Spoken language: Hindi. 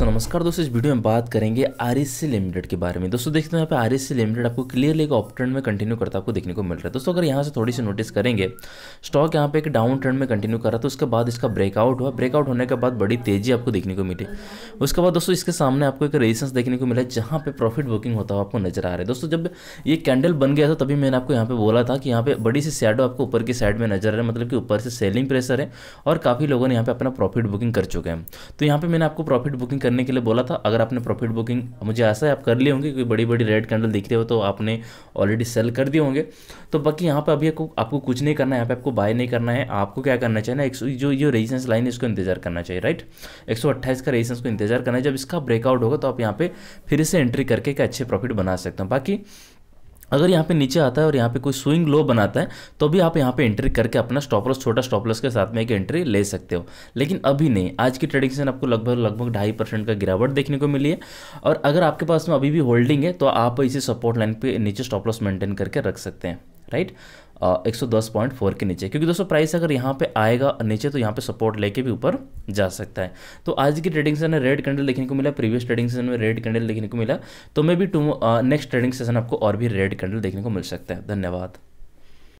दोस्तों नमस्कार दोस्तों इस वीडियो में बात करेंगे आर एस सी लिमिटेड के बारे में दोस्तों देखते हैं यहाँ पे आर एस सी लिमिटेड आपको क्लियरली एक ऑप्ट्रेंड ट्रेंड में कंटिन्यू करता आपको देखने को मिल रहा है दोस्तों अगर यहाँ से थोड़ी सी नोटिस करेंगे स्टॉक यहाँ पे एक डाउन ट्रेंड में कंटिन्यू रहा तो उसके बाद इसका ब्रेकआउट हुआ ब्रेकआउट होने के बाद बड़ी तेजी आपको देखने को मिली उसके बाद दोस्तों इसके सामने आपको एक रेजिस्टेंस देखने को मिला जहाँ पे प्रॉफिट बुकिंग होता हुआ आपको नजर आ रहा है दोस्तों जब ये कैंडल बन गया था तभी मैंने आपको यहाँ पे बोला था कि यहाँ पे बड़ी सी सैडो आपको ऊपर की साइड में नजर आ रहा है मतलब कि ऊपर से सेलिंग प्रेशर है और काफी लोगों ने यहाँ पे अपना प्रॉफिट बुकिंग कर चुके हैं तो यहाँ पे मैंने आपको प्रॉफिट बुकिंग करने के लिए बोला था अगर आपने प्रॉफिट बुकिंग मुझे आशा है आप कर लिए होंगे क्योंकि बड़ी बड़ी रेड कैंडल दिख रहे हो तो आपने ऑलरेडी सेल कर दिए होंगे तो बाकी यहाँ पर अभी आपको आपको कुछ नहीं करना है यहाँ पर आपको बाय नहीं करना है आपको क्या करना चाहिए ना एक जो ये रेजिस्टेंस लाइन है इसको इंतजार करना चाहिए राइट एक का रेजिस्टेंस को इंतजार करना है जब इसका ब्रेकआउट होगा तो आप यहाँ पर फिर से एंट्री करके एक अच्छे प्रॉफिट बना सकते हो बाकी अगर यहाँ पे नीचे आता है और यहाँ पे कोई स्विंग लो बनाता है तो भी आप यहाँ पे एंट्री करके अपना स्टॉपलॉस छोटा स्टॉपलस के साथ में एक एंट्री ले सकते हो लेकिन अभी नहीं आज की ट्रेडिंग सेशन आपको लगभग लगभग ढाई परसेंट का गिरावट देखने को मिली है और अगर आपके पास में अभी भी होल्डिंग है तो आप इसी सपोर्ट लाइन पर नीचे स्टॉपलॉस मेंटेन करके रख सकते हैं राइट एक सौ दस पॉइंट फोर के नीचे क्योंकि दोस्तों प्राइस अगर यहाँ पे आएगा नीचे तो यहाँ पे सपोर्ट लेके भी ऊपर जा सकता है तो आज की ट्रेडिंग सेशन में रेड कैंडल देखने को मिला प्रीवियस ट्रेडिंग सेशन में रेड कैंडल देखने को मिला तो मे भी नेक्स्ट ट्रेडिंग सेशन आपको और भी रेड कैंडल देखने को मिल सकता है धन्यवाद